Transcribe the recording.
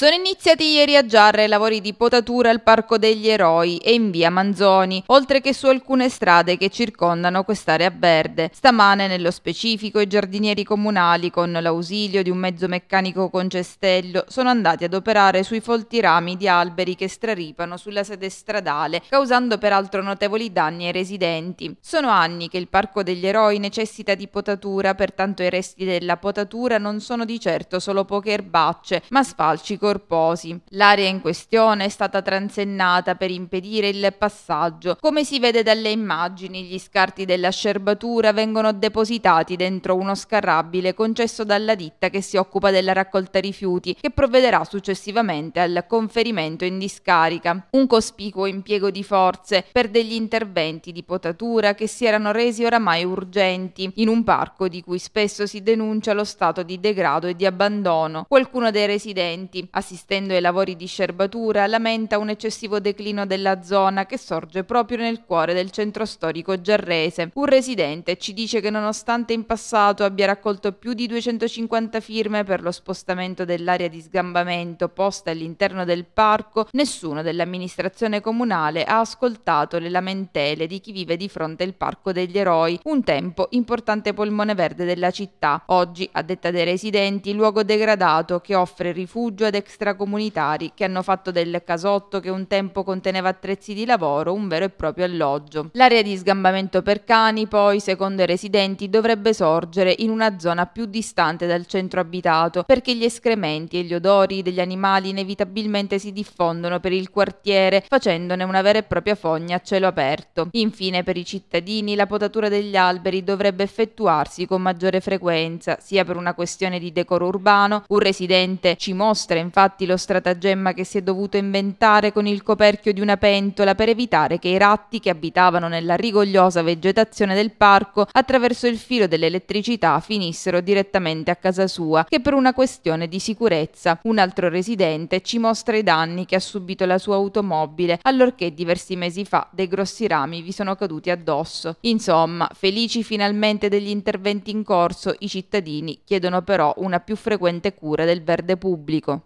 Sono iniziati ieri a Giarre lavori di potatura al Parco degli Eroi e in via Manzoni, oltre che su alcune strade che circondano quest'area verde. Stamane, nello specifico, i giardinieri comunali, con l'ausilio di un mezzo meccanico con cestello, sono andati ad operare sui folti rami di alberi che straripano sulla sede stradale, causando peraltro notevoli danni ai residenti. Sono anni che il Parco degli Eroi necessita di potatura, pertanto i resti della potatura non sono di certo solo poche erbacce, ma sfalci con corposi. L'area in questione è stata transennata per impedire il passaggio. Come si vede dalle immagini, gli scarti della scerbatura vengono depositati dentro uno scarrabile concesso dalla ditta che si occupa della raccolta rifiuti, che provvederà successivamente al conferimento in discarica. Un cospicuo impiego di forze per degli interventi di potatura che si erano resi oramai urgenti, in un parco di cui spesso si denuncia lo stato di degrado e di abbandono. Qualcuno dei residenti, ha Assistendo ai lavori di scerbatura, lamenta un eccessivo declino della zona che sorge proprio nel cuore del centro storico giarrese. Un residente ci dice che nonostante in passato abbia raccolto più di 250 firme per lo spostamento dell'area di sgambamento posta all'interno del parco, nessuno dell'amministrazione comunale ha ascoltato le lamentele di chi vive di fronte al Parco degli Eroi, un tempo importante polmone verde della città. Oggi, a detta dei residenti, luogo degradato che offre rifugio ad ex extracomunitari che hanno fatto del casotto che un tempo conteneva attrezzi di lavoro un vero e proprio alloggio. L'area di sgambamento per cani poi, secondo i residenti, dovrebbe sorgere in una zona più distante dal centro abitato perché gli escrementi e gli odori degli animali inevitabilmente si diffondono per il quartiere facendone una vera e propria fogna a cielo aperto. Infine per i cittadini la potatura degli alberi dovrebbe effettuarsi con maggiore frequenza sia per una questione di decoro urbano, un residente ci mostra infatti infatti lo stratagemma che si è dovuto inventare con il coperchio di una pentola per evitare che i ratti che abitavano nella rigogliosa vegetazione del parco attraverso il filo dell'elettricità finissero direttamente a casa sua, che per una questione di sicurezza. Un altro residente ci mostra i danni che ha subito la sua automobile, allorché diversi mesi fa dei grossi rami vi sono caduti addosso. Insomma, felici finalmente degli interventi in corso, i cittadini chiedono però una più frequente cura del verde pubblico.